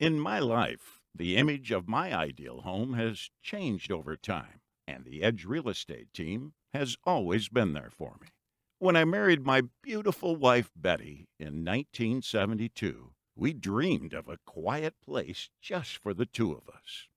In my life, the image of my ideal home has changed over time, and the Edge Real Estate team has always been there for me. When I married my beautiful wife, Betty, in 1972, we dreamed of a quiet place just for the two of us.